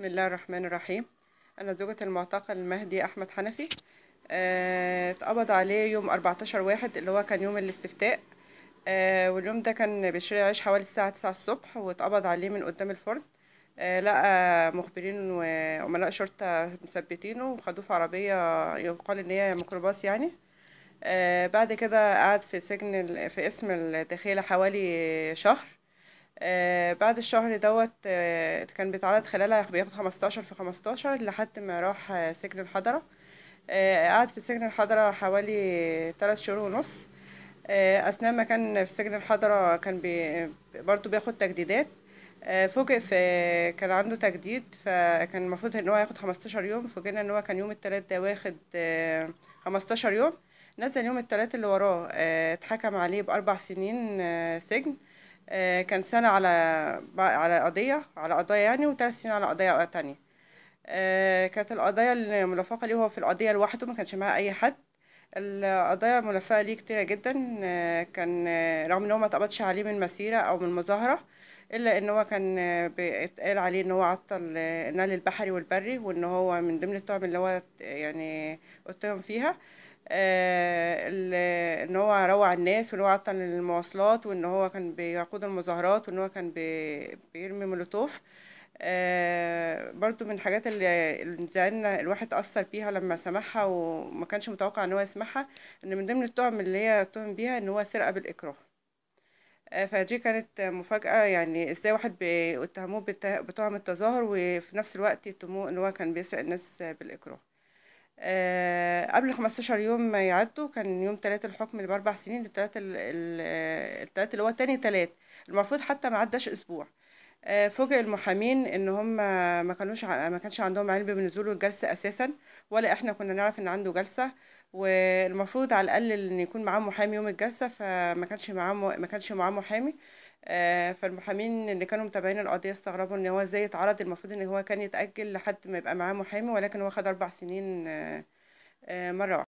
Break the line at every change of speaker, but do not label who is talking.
بسم الله الرحمن الرحيم أنا زوجة المعتقل المهدي أحمد حنفي آه، اتقبض عليه يوم 14 واحد اللي هو كان يوم الاستفتاء اه واليوم ده كان بيشتري عيش حوالي الساعة 9 الصبح واتقبض عليه من قدام الفرن اه لقى مخبرين وعملاء شرطة مثبتينه وخدوه في عربية يقال إن هي ميكروباص يعني اه بعد كده قعد في سجن في اسم الداخلة حوالي شهر آه، بعد الشهر دوت آه، كان بيتعرض خلالها بياخد خمستاشر في خمستاشر لحد ما راح آه، سجن الحضرة قعد في سجن الحضرة حوالي تلات شهور ونص أثناء ما كان في سجن الحضرة كان بي بياخد تجديدات فوجئ في كان عنده تجديد فكان المفروض ان هو ياخد خمستاشر يوم فوجئنا ان هو كان يوم التلات ده واخد خمستاشر يوم نزل يوم التلات اللي وراه اتحكم عليه بأربع سنين سجن آه، كان سنة على على قضية على قضايا يعني وثلاث سنين على قضايا تانية آه، كانت القضايا الملفقة ليه هو في القضية لوحده ما كانش معاه أي حد القضايا الملفقة ليه كتيرة جدا آه، كان رغم إن هو ما تقبضش عليه من مسيرة أو من مظاهرة إلا إن هو كان بيتقال عليه إن هو عطل النقل البحري والبري وإن هو من ضمن التهم اللي هو يعني اتهم فيها آه، ان هو روع الناس وان هو عطل المواصلات وان هو كان بيقود المظاهرات وان هو كان بيرمي مولوتوف آه، برضو من الحاجات اللي زعلنا الواحد تأثر بيها لما سمعها وما كانش متوقع ان هو يسمعها ان من ضمن التهم اللي هي تهم بيها ان هو سرقة بالإكراه آه، فدي كانت مفاجأة يعني ازاي واحد بيتهموه بتهم التظاهر وفي نفس الوقت يتهموه ان هو كان بيسرق الناس بالإكراه آه، قبل 15 يوم ما يعدوا كان يوم ثلاثة الحكم اللي باربع سنين الثلاث الثلاث اللي هو تاني ثلاث المفروض حتى ما عداش اسبوع آه، فوجئ المحامين ان هم ما كانوش ما كانش عندهم علم بنزول الجلسه اساسا ولا احنا كنا نعرف ان عنده جلسه والمفروض على الاقل ان يكون معاه محامي يوم الجلسه فما كانش معاه ما كانش معاه محامي آه، فالمحامين اللي كانوا متابعين القضيه استغربوا ان هو ازاي اتعرض المفروض ان هو كان يتاجل لحد ما يبقى معاه محامي ولكن هو خد اربع سنين آه، آه، مره واحده